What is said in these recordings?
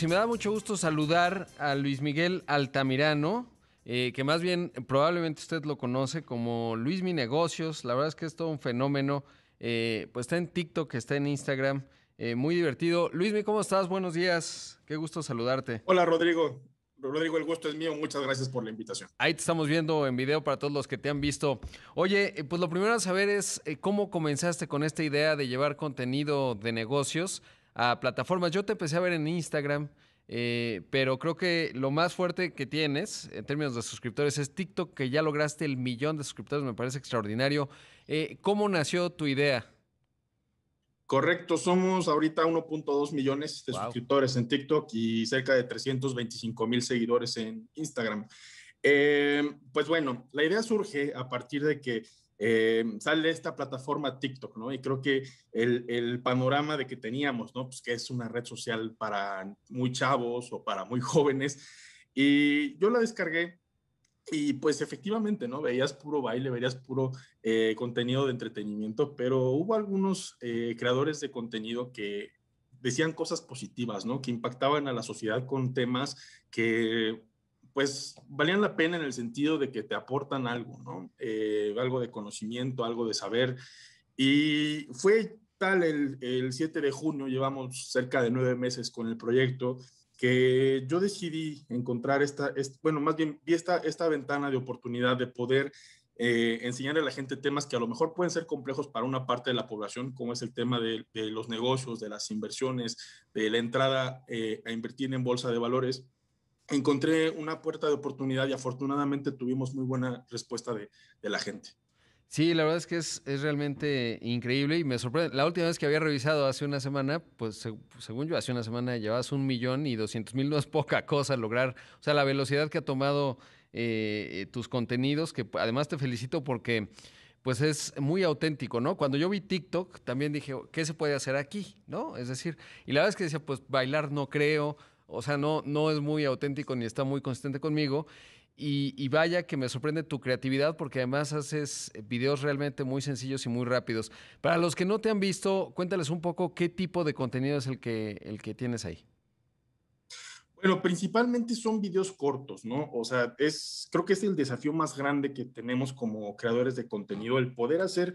Si me da mucho gusto saludar a Luis Miguel Altamirano, eh, que más bien probablemente usted lo conoce como Luis Mi Negocios. La verdad es que es todo un fenómeno. Eh, pues está en TikTok, está en Instagram. Eh, muy divertido. Luis Mi, ¿cómo estás? Buenos días. Qué gusto saludarte. Hola, Rodrigo. Rodrigo, el gusto es mío. Muchas gracias por la invitación. Ahí te estamos viendo en video para todos los que te han visto. Oye, pues lo primero a saber es cómo comenzaste con esta idea de llevar contenido de negocios a plataformas. Yo te empecé a ver en Instagram, eh, pero creo que lo más fuerte que tienes en términos de suscriptores es TikTok, que ya lograste el millón de suscriptores, me parece extraordinario. Eh, ¿Cómo nació tu idea? Correcto, somos ahorita 1.2 millones de suscriptores en TikTok y cerca de 325 mil seguidores en Instagram. Eh, pues bueno, la idea surge a partir de que eh, sale esta plataforma TikTok, ¿no? Y creo que el, panorama de que teníamos, ¿no? Pues que es una red social para muy chavos o para muy jóvenes. Y yo la descargué y pues efectivamente, ¿no? Veías puro baile, veías puro eh, contenido de entretenimiento, pero hubo algunos eh, creadores de contenido que decían cosas positivas, ¿no? Que impactaban a la sociedad con temas que pues valían la pena en el sentido de que te aportan algo, ¿no? Eh, algo de conocimiento, algo de saber. Y fue tal el, 7 de junio, llevamos cerca de nueve meses con el proyecto, que yo decidí encontrar esta, bueno, más bien vi esta, ventana de oportunidad de poder eh, enseñarle a la gente temas que a lo mejor pueden ser complejos para una parte de la población, como es el tema de, los negocios, de las inversiones, de la entrada eh, a invertir en bolsa de valores encontré una puerta de oportunidad y afortunadamente tuvimos muy buena respuesta de, la gente. Sí, la verdad es que es, realmente increíble y me sorprende. La última vez que había revisado hace una semana, pues según yo, hace una semana llevabas un millón y doscientos mil, no es poca cosa lograr. O sea, la velocidad que ha tomado eh, eh, tus contenidos, que además te felicito porque pues es muy auténtico, ¿no? Cuando yo vi TikTok, también dije, oh, ¿qué se puede hacer aquí? ¿No? Es decir, y la verdad es que decía, pues bailar no creo, o sea, no, no es muy auténtico ni está muy consistente conmigo. Y, vaya que me sorprende tu creatividad porque además haces videos realmente muy sencillos y muy rápidos. Para los que no te han visto, cuéntales un poco qué tipo de contenido es el que, el que tienes ahí. Bueno, principalmente son videos cortos, ¿no? O sea, es, creo que es el desafío más grande que tenemos como creadores de contenido, el poder hacer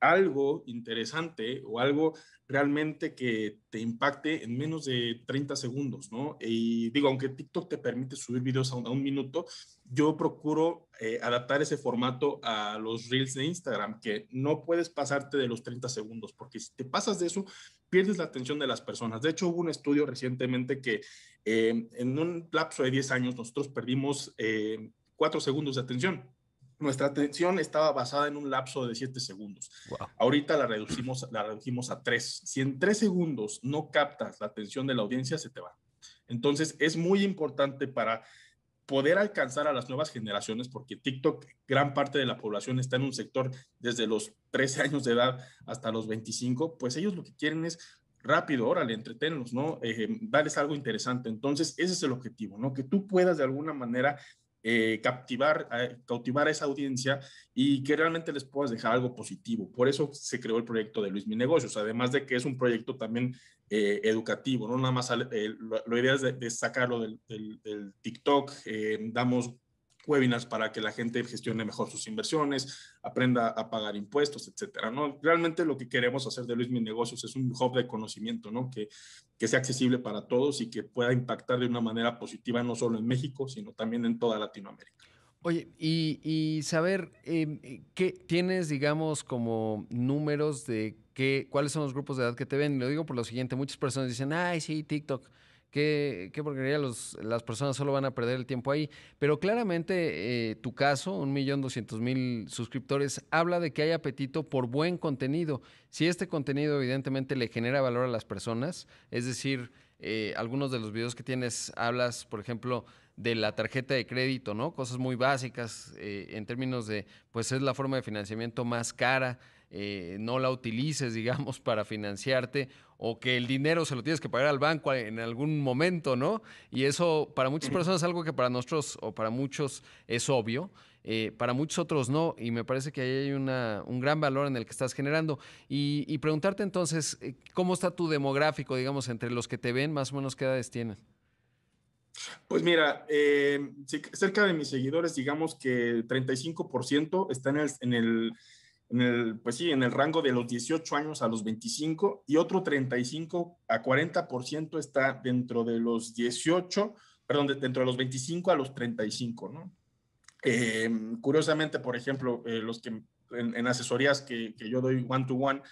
algo interesante o algo realmente que te impacte en menos de 30 segundos, ¿no? Y digo, aunque TikTok te permite subir videos a un, minuto, yo procuro eh, adaptar ese formato a los reels de Instagram, que no puedes pasarte de los 30 segundos, porque si te pasas de eso, pierdes la atención de las personas. De hecho, hubo un estudio recientemente que eh, en un lapso de 10 años nosotros perdimos eh, 4 segundos de atención nuestra atención estaba basada en un lapso de 7 segundos. Ahorita la reducimos, la reducimos a 3. Si en 3 segundos no captas la atención de la audiencia, se te va. Entonces, es muy importante para poder alcanzar a las nuevas generaciones, porque TikTok, gran parte de la población está en un sector desde los 13 años de edad hasta los 25, pues ellos lo que quieren es rápido, órale, entretenerlos, ¿no? Eh, darles algo interesante. Entonces, ese es el objetivo, ¿no? Que tú puedas de alguna manera eh, captivar, eh, cautivar a esa audiencia y que realmente les puedas dejar algo positivo. Por eso se creó el proyecto de Luis Mi Negocios, además de que es un proyecto también eh, educativo, no nada más, la idea es de, sacarlo del TikTok, damos webinars para que la gente gestione mejor sus inversiones, aprenda a pagar impuestos, etcétera, ¿no? Realmente lo que queremos hacer de Luis mi Negocios es un hub de conocimiento, ¿no? Que, que sea accesible para todos y que pueda impactar de una manera positiva no solo en México, sino también en toda Latinoamérica. Oye, y, y saber, eh, ¿qué tienes, digamos, como números de qué, cuáles son los grupos de edad que te ven? Lo digo por lo siguiente, muchas personas dicen, ay, sí, TikTok qué, qué porquería, las personas solo van a perder el tiempo ahí. Pero claramente eh, tu caso, un millón mil suscriptores, habla de que hay apetito por buen contenido. Si este contenido evidentemente le genera valor a las personas, es decir, eh, algunos de los videos que tienes hablas, por ejemplo, de la tarjeta de crédito, ¿no? Cosas muy básicas eh, en términos de, pues es la forma de financiamiento más cara, no la utilices, digamos, para financiarte o que el dinero se lo tienes que pagar al banco en algún momento, ¿no? Y eso para muchas personas es algo que para nosotros o para muchos es obvio, eh, para muchos otros no, y me parece que ahí hay un gran valor en el que estás generando. Y, preguntarte entonces, eh, ¿cómo está tu demográfico, digamos, entre los que te ven, más o menos qué edades tienen? Pues mira, eh, cerca de mis seguidores, digamos que el 35% está en el en el, pues sí, en el rango de los 18 años a los 25 y otro 35 a 40% está dentro de los 18, perdón, dentro de los 25 a los 35, ¿no? Eh, curiosamente, por ejemplo, eh, los que en, asesorías que, yo doy one-to-one, one to one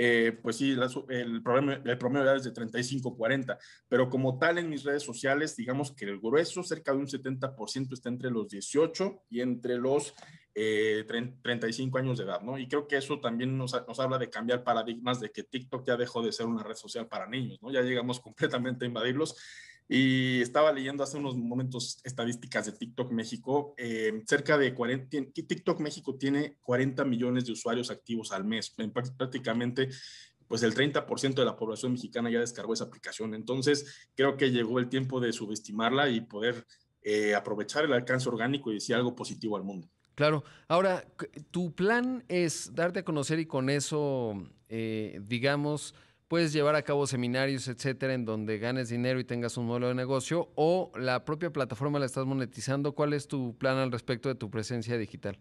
eh, pues sí, el, promedio, el promedio de edad es de 35-40, pero como tal en mis redes sociales, digamos que el grueso, cerca de un 70%, está entre los 18 y entre los 35 eh, años de edad, ¿no? Y creo que eso también nos, nos, habla de cambiar paradigmas, de que TikTok ya dejó de ser una red social para niños, ¿no? Ya llegamos completamente a invadirlos. Y estaba leyendo hace unos momentos estadísticas de TikTok México. Eh, cerca de 40, TikTok México tiene 40 millones de usuarios activos al mes. Prácticamente, pues el 30% de la población mexicana ya descargó esa aplicación. Entonces, creo que llegó el tiempo de subestimarla y poder eh, aprovechar el alcance orgánico y decir algo positivo al mundo. Claro. Ahora, tu plan es darte a conocer y con eso, eh, digamos, puedes llevar a cabo seminarios, etcétera, en donde ganes dinero y tengas un modelo de negocio, o la propia plataforma la estás monetizando. ¿Cuál es tu plan al respecto de tu presencia digital?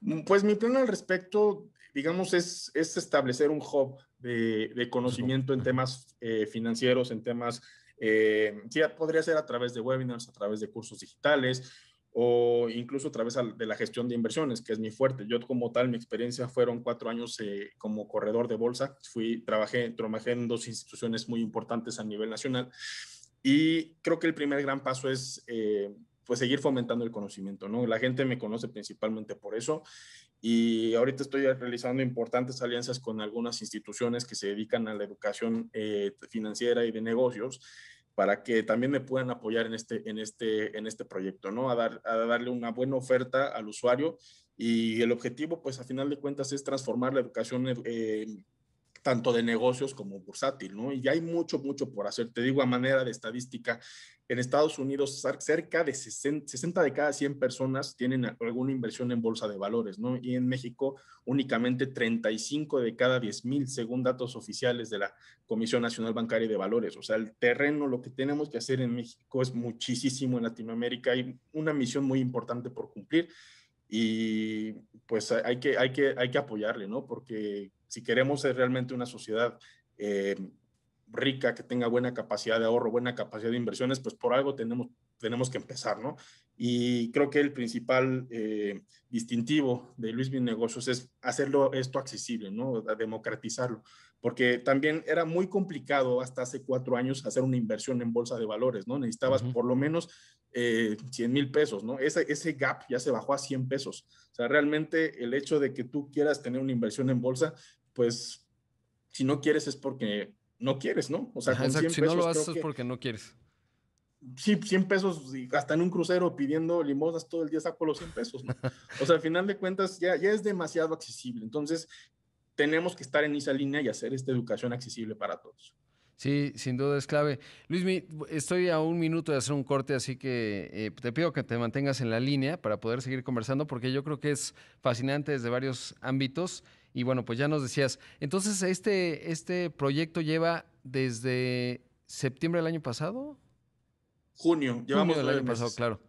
Mm, pues mi plan al respecto, digamos, es, establecer un hub de, conocimiento en temas eh, financieros, en temas eh, podría ser a través de webinars, a través de cursos digitales, o incluso a través de la gestión de inversiones, que es mi fuerte. Yo como tal, mi experiencia fueron cuatro años eh, como corredor de bolsa. Fui, trabajé, trabajé en dos instituciones muy importantes a nivel nacional y creo que el primer gran paso es eh, pues seguir fomentando el conocimiento, ¿no? La gente me conoce principalmente por eso y ahorita estoy realizando importantes alianzas con algunas instituciones que se dedican a la educación eh, financiera y de negocios para que también me puedan apoyar en este, en este, en este proyecto, ¿no? A, dar, a darle una buena oferta al usuario y el objetivo, pues a final de cuentas, es transformar la educación eh, tanto de negocios como bursátil, ¿no? Y hay mucho, mucho por hacer. Te digo a manera de estadística, en Estados Unidos cerca de 60, de cada 100 personas tienen alguna inversión en bolsa de valores, ¿no? Y en México únicamente 35 de cada 10 mil, según datos oficiales de la Comisión Nacional Bancaria de Valores. O sea, el terreno, lo que tenemos que hacer en México es muchísimo en Latinoamérica. Hay una misión muy importante por cumplir y pues hay que, hay que, hay que apoyarle, ¿no? Porque si queremos ser realmente una sociedad eh, rica, que tenga buena capacidad de ahorro, buena capacidad de inversiones, pues por algo tenemos, tenemos que empezar, ¿no? Y creo que el principal eh, distintivo de Luis Bin Negocios es hacerlo esto accesible, ¿no? democratizarlo, porque también era muy complicado hasta hace cuatro años hacer una inversión en bolsa de valores, ¿no? Necesitabas por lo menos 100 eh, mil pesos, ¿no? Ese, ese gap ya se bajó a 100 pesos. O sea, realmente el hecho de que tú quieras tener una inversión en bolsa, pues si no quieres es porque no quieres, ¿no? O sea, si no lo haces es porque no quieres. Sí, 100 pesos, y hasta en un crucero pidiendo limosnas todo el día saco los 100 pesos, ¿no? O sea, al final de cuentas ya, ya es demasiado accesible. Entonces, tenemos que estar en esa línea y hacer esta educación accesible para todos. Sí, sin duda es clave. Luis, estoy a un minuto de hacer un corte, así que eh, te pido que te mantengas en la línea para poder seguir conversando, porque yo creo que es fascinante desde varios ámbitos. Y bueno, pues ya nos decías. Entonces, este, este proyecto lleva desde septiembre del año pasado. Junio, llevamos Junio del año pasado, claro.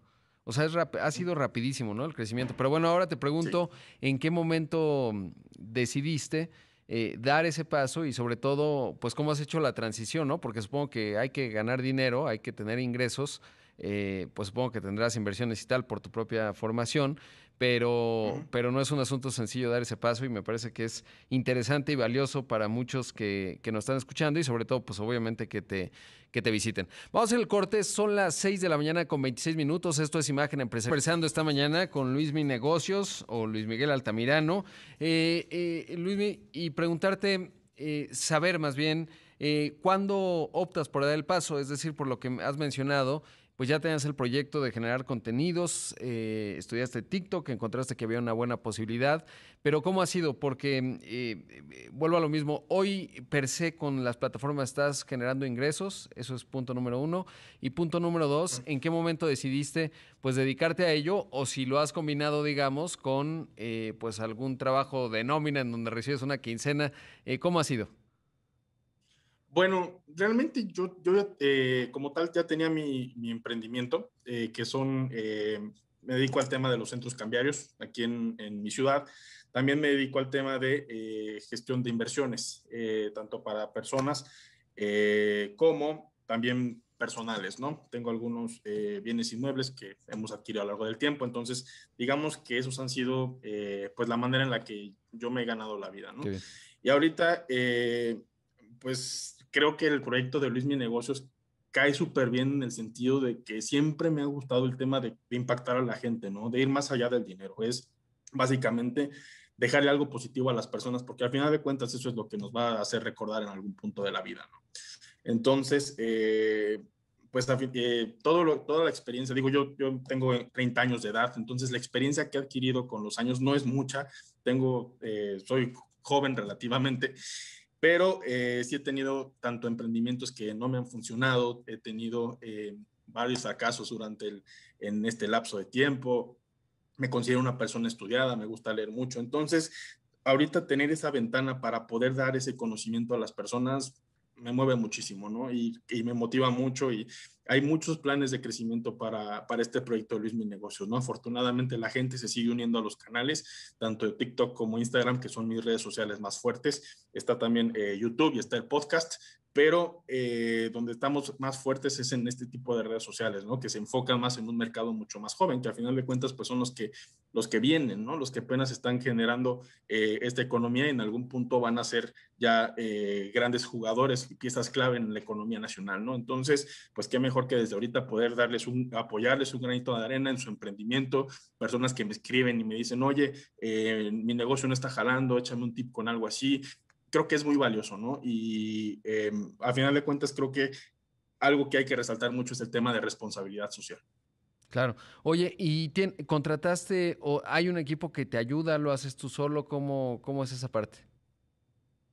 O sea, es ha sido rapidísimo, ¿no? El crecimiento. Pero bueno, ahora te pregunto, ¿en qué momento decidiste? Eh, dar ese paso y sobre todo, pues cómo has hecho la transición, ¿no? Porque supongo que hay que ganar dinero, hay que tener ingresos, eh, pues supongo que tendrás inversiones y tal por tu propia formación, pero, pero no es un asunto sencillo dar ese paso y me parece que es interesante y valioso para muchos que, que, nos están escuchando y sobre todo, pues obviamente que te, que te visiten. Vamos a hacer el corte, son las 6 de la mañana con 26 minutos, esto es Imagen Empresarial. esta mañana con Luis Mi Negocios o Luis Miguel Altamirano. Eh, eh, Luis, y preguntarte, eh, saber más bien... Eh, ¿Cuándo optas por dar el paso? Es decir, por lo que has mencionado, pues ya tenías el proyecto de generar contenidos, eh, estudiaste TikTok, encontraste que había una buena posibilidad, pero ¿cómo ha sido? Porque mm, eh, eh, vuelvo a lo mismo, hoy per se con las plataformas estás generando ingresos, eso es punto número uno, y punto número dos, ¿en qué momento decidiste pues dedicarte a ello o si lo has combinado, digamos, con pues algún trabajo de nómina en donde recibes una quincena, ¿cómo ha sido? Bueno, realmente yo, yo eh, como tal ya tenía mi, emprendimiento, eh, que son, eh, me dedico al tema de los centros cambiarios aquí en, mi ciudad. También me dedico al tema de gestión de inversiones, tanto para personas como también personales, ¿no? Tengo algunos bienes inmuebles que hemos adquirido a lo largo del tiempo, entonces digamos que esos han sido pues la manera en la que yo me he ganado la vida, ¿no? Y ahorita pues creo que el proyecto de Luis Mi Negocios cae súper bien en el sentido de que siempre me ha gustado el tema de, impactar a la gente, ¿no? De ir más allá del dinero. Es básicamente dejarle algo positivo a las personas, porque al final de cuentas eso es lo que nos va a hacer recordar en algún punto de la vida, ¿no? Entonces, eh, pues eh, todo toda la experiencia, digo yo, yo tengo 30 años de edad, entonces la experiencia que he adquirido con los años no es mucha, tengo, eh, soy joven relativamente, pero eh, sí he tenido tanto emprendimientos que no me han funcionado, he tenido eh, varios fracasos durante el, en este lapso de tiempo, me considero una persona estudiada, me gusta leer mucho, entonces ahorita tener esa ventana para poder dar ese conocimiento a las personas me mueve muchísimo, ¿no? Y, me motiva mucho y hay muchos planes de crecimiento para, para este proyecto de Luis Mi Negocio, ¿no? Afortunadamente la gente se sigue uniendo a los canales, tanto de TikTok como Instagram, que son mis redes sociales más fuertes. Está también eh, YouTube y está el podcast, pero eh, donde estamos más fuertes es en este tipo de redes sociales, ¿no? Que se enfocan más en un mercado mucho más joven, que al final de cuentas, pues son los que los que vienen, ¿no? Los que apenas están generando eh, esta economía y en algún punto van a ser ya eh, grandes jugadores y piezas clave en la economía nacional, ¿no? Entonces, pues qué mejor que desde ahorita poder darles un, apoyarles un granito de arena en su emprendimiento, personas que me escriben y me dicen, oye, eh, mi negocio no está jalando, échame un tip con algo así. Creo que es muy valioso, ¿no? Y em, a final de cuentas, creo que algo que hay que resaltar mucho es el tema de responsabilidad social. Claro. Oye, ¿y contrataste o hay un equipo que te ayuda? ¿Lo haces tú solo? ¿Cómo, cómo es esa parte?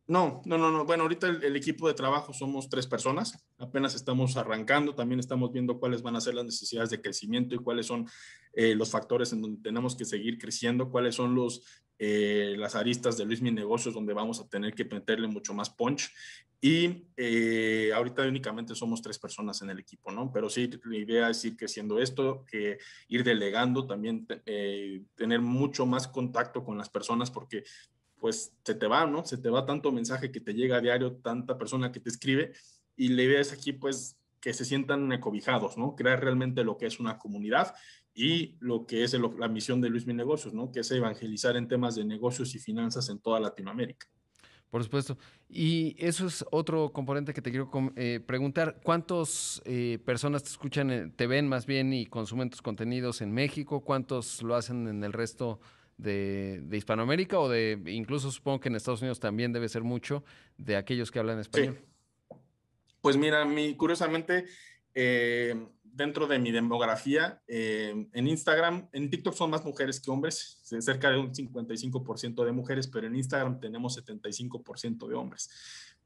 No, no, no, no. Bueno, ahorita el, equipo de trabajo somos tres personas. Apenas estamos arrancando. También estamos viendo cuáles van a ser las necesidades de crecimiento y cuáles son eh, los factores en donde tenemos que seguir creciendo, cuáles son los eh, las aristas de Luis Mi Negocios, donde vamos a tener que meterle mucho más punch. Y eh, ahorita únicamente somos tres personas en el equipo, ¿no? Pero sí, la idea es ir creciendo esto, que ir delegando, también eh, tener mucho más contacto con las personas, porque pues se te va, ¿no? Se te va tanto mensaje que te llega a diario, tanta persona que te escribe. Y la idea es aquí, pues, que se sientan acobijados, ¿no? Crear realmente lo que es una comunidad y lo que es la misión de Luis Mi Negocios, ¿no? que es evangelizar en temas de negocios y finanzas en toda Latinoamérica. Por supuesto. Y eso es otro componente que te quiero eh, preguntar. ¿Cuántas eh, personas te escuchan, eh, te ven más bien y consumen tus contenidos en México? ¿Cuántos lo hacen en el resto de, Hispanoamérica? O de, incluso supongo que en Estados Unidos también debe ser mucho de aquellos que hablan español. Pues mira, mi, curiosamente, eh, dentro de mi demografía, eh, en Instagram, en TikTok son más mujeres que hombres, cerca de un 55% de mujeres, pero en Instagram tenemos 75% de hombres.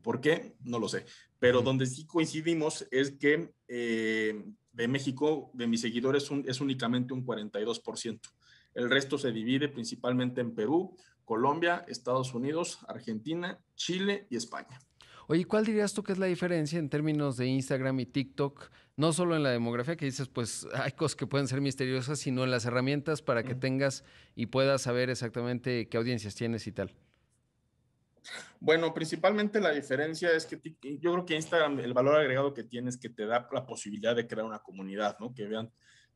¿Por qué? No lo sé. Pero donde sí coincidimos es que eh, de México, de mis seguidores, es únicamente un 42%. El resto se divide principalmente en Perú, Colombia, Estados Unidos, Argentina, Chile y España. Oye, ¿cuál dirías tú que es la diferencia en términos de Instagram y TikTok? No solo en la demografía, que dices, pues hay cosas que pueden ser misteriosas, sino en las herramientas para que tengas y puedas saber exactamente qué audiencias tienes y tal. Bueno, principalmente la diferencia es que yo creo que Instagram, el valor agregado que tienes que te da la posibilidad de crear una comunidad, ¿no? Que vean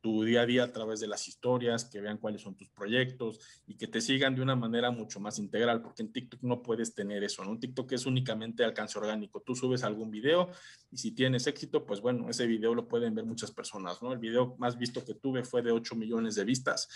tu día a día a través de las historias, que vean cuáles son tus proyectos y que te sigan de una manera mucho más integral, porque en TikTok no puedes tener eso, ¿no? Un TikTok es únicamente alcance orgánico. Tú subes algún video y si tienes éxito, pues bueno, ese video lo pueden ver muchas personas, ¿no? El video más visto que tuve fue de 8 millones de vistas.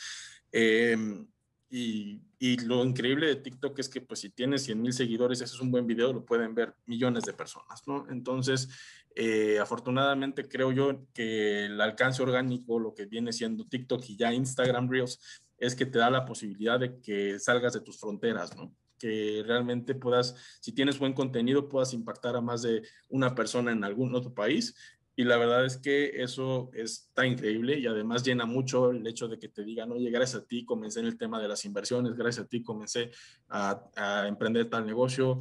Em, y, lo increíble de TikTok es que, pues, si tienes 100 mil seguidores, eso es un buen video, lo pueden ver millones de personas, ¿no? Entonces, eh, afortunadamente, creo yo que el alcance orgánico, lo que viene siendo TikTok y ya Instagram Reels, es que te da la posibilidad de que salgas de tus fronteras, Que realmente puedas, si tienes buen contenido, puedas impactar a más de una persona en algún otro país y la verdad es que eso está increíble y además llena mucho el hecho de que te digan, oye, gracias a ti comencé en el tema de las inversiones, gracias a ti comencé a, emprender tal negocio,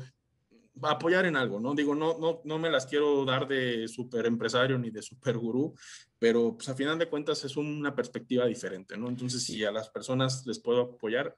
apoyar en algo, ¿no? Digo, no, no, no me las quiero dar de super empresario ni de super gurú, pero pues a final de cuentas es una perspectiva diferente, ¿no? Entonces, si a las personas les puedo apoyar,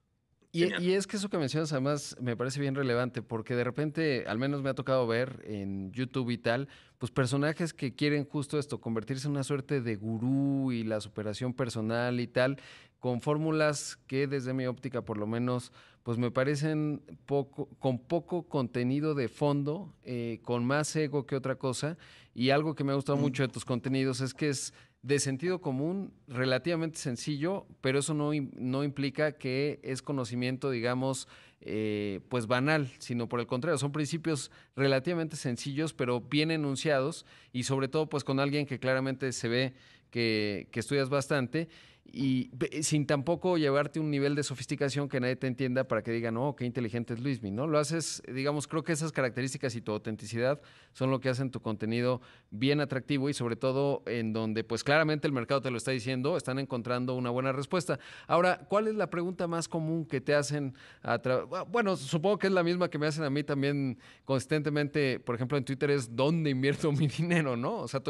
y, es que eso que mencionas además me parece bien relevante, porque de repente, al menos me ha tocado ver en YouTube y tal, pues personajes que quieren justo esto, convertirse en una suerte de gurú y la superación personal y tal, con fórmulas que desde mi óptica por lo menos, pues me parecen poco, con poco contenido de fondo, eh, con más ego que otra cosa. Y algo que me ha gustado mm. mucho de tus contenidos es que es de sentido común relativamente sencillo, pero eso no, no implica que es conocimiento, digamos, eh, pues banal, sino por el contrario, son principios relativamente sencillos, pero bien enunciados y sobre todo pues con alguien que claramente se ve que, que estudias bastante y sin tampoco llevarte un nivel de sofisticación que nadie te entienda para que digan, oh, qué inteligente es Luismi, ¿no? Lo haces, digamos, creo que esas características y tu autenticidad son lo que hacen tu contenido bien atractivo y sobre todo en donde, pues claramente el mercado te lo está diciendo, están encontrando una buena respuesta. Ahora, ¿cuál es la pregunta más común que te hacen? A bueno, supongo que es la misma que me hacen a mí también consistentemente, por ejemplo, en Twitter es, ¿dónde invierto mi dinero, no? O sea,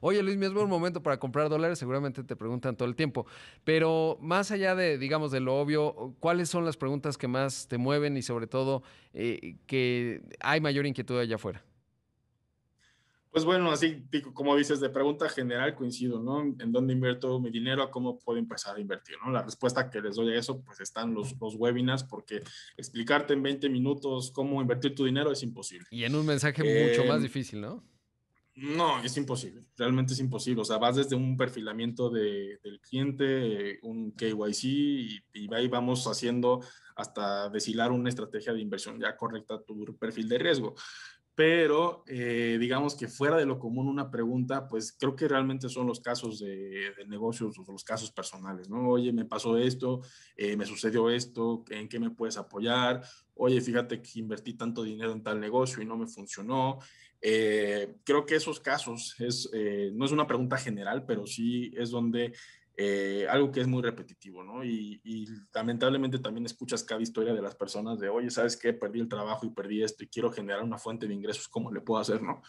oye Luismi, es buen momento para comprar dólares, seguramente te preguntan todo el tiempo. Pero más allá de, digamos, de lo obvio, ¿cuáles son las preguntas que más te mueven y sobre todo eh, que hay mayor inquietud allá afuera? Pues bueno, así como dices, de pregunta general coincido, ¿no? ¿En dónde invierto mi dinero? cómo puedo empezar a invertir? ¿no? La respuesta que les doy a eso, pues están los, webinars, porque explicarte en 20 minutos cómo invertir tu dinero es imposible. Y en un mensaje eh, mucho más difícil, ¿no? No, es imposible, realmente es imposible. O sea, vas desde un perfilamiento de, del cliente, eh, un KYC, y, y, ahí vamos haciendo hasta deshilar una estrategia de inversión ya correcta a tu perfil de riesgo. Pero eh, digamos que fuera de lo común una pregunta, pues creo que realmente son los casos de, negocios o los casos personales, ¿no? Oye, me pasó esto, eh, me sucedió esto, ¿en qué me puedes apoyar? Oye, fíjate que invertí tanto dinero en tal negocio y no me funcionó. Eh, creo que esos casos es, eh, no es una pregunta general, pero sí es donde eh, algo que es muy repetitivo, ¿no? Y, lamentablemente también escuchas cada historia de las personas de, oye, ¿sabes qué? Perdí el trabajo y perdí esto y quiero generar una fuente de ingresos, ¿cómo le puedo hacer, no?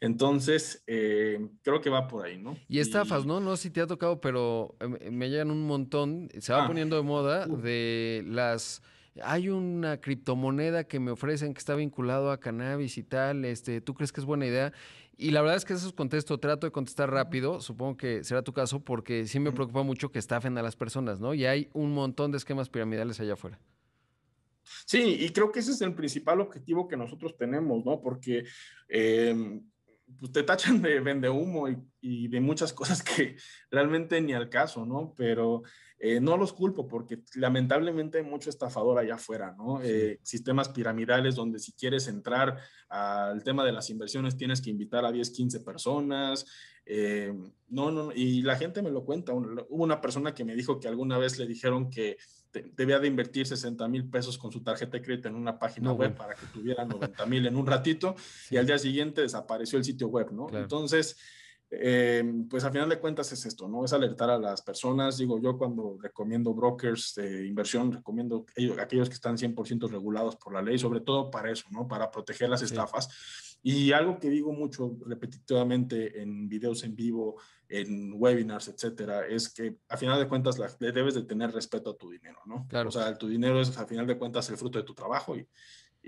Entonces, creo que va por ahí, ¿no? Y estafas, ¿no? No sé si te ha tocado, pero em, me llegan un montón, se va ah. poniendo de moda de las hay una criptomoneda que me ofrecen que está vinculado a cannabis y tal, este, ¿tú crees que es buena idea? Y la verdad es que esos contesto, trato de contestar rápido, supongo que será tu caso, porque sí me preocupa mucho que estafen a las personas, ¿no? Y hay un montón de esquemas piramidales allá afuera. Sí, y creo que ese es el principal objetivo que nosotros tenemos, ¿no? Porque em, pues, te tachan de vende humo y, y de muchas cosas que realmente ni al caso, ¿no? Pero eh, no los culpo porque lamentablemente hay mucho estafador allá afuera, ¿no? Eh, sistemas piramidales donde si quieres entrar al tema de las inversiones tienes que invitar a 10, 15 personas. Eh, no, no, y la gente me lo cuenta. Hubo una persona que me dijo que alguna vez le dijeron que debía de invertir 60 mil pesos con su tarjeta de crédito en una página web para que tuviera 90 mil en un ratito y al día siguiente desapareció el sitio web, ¿no? Entonces, Em, pues a final de cuentas es esto, ¿no? Es alertar a las personas. Digo, yo cuando recomiendo brokers de inversión, recomiendo aquellos que están 100% regulados por la ley, sobre todo para eso, ¿no? Para proteger las estafas. Y algo que digo mucho repetitivamente en videos en vivo, en webinars, etcétera, es que a final de cuentas debes de tener respeto a tu dinero, ¿no? Claro. O sea, tu dinero es a final de cuentas el fruto de tu trabajo y,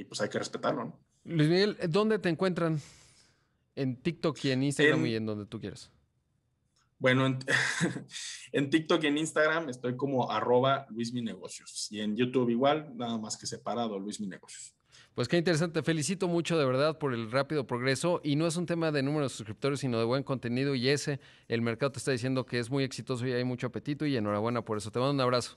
pues hay que respetarlo, ¿no? Luis ¿dónde te encuentran? En TikTok y en Instagram y en donde tú quieras. Bueno, en, TikTok y en Instagram estoy como arroba Luis Mi Negocios. Y en YouTube igual, nada más que separado, Luis Mi Negocios. Pues qué interesante, felicito mucho de verdad por el rápido progreso y no es un tema de número de suscriptores, sino de buen contenido y ese, el mercado te está diciendo que es muy exitoso y hay mucho apetito y enhorabuena por eso. Te mando un abrazo.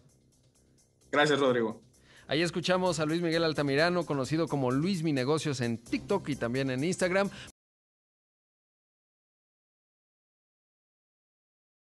Gracias, Rodrigo. Ahí escuchamos a Luis Miguel Altamirano, conocido como Luis Mi Negocios en TikTok y también en Instagram.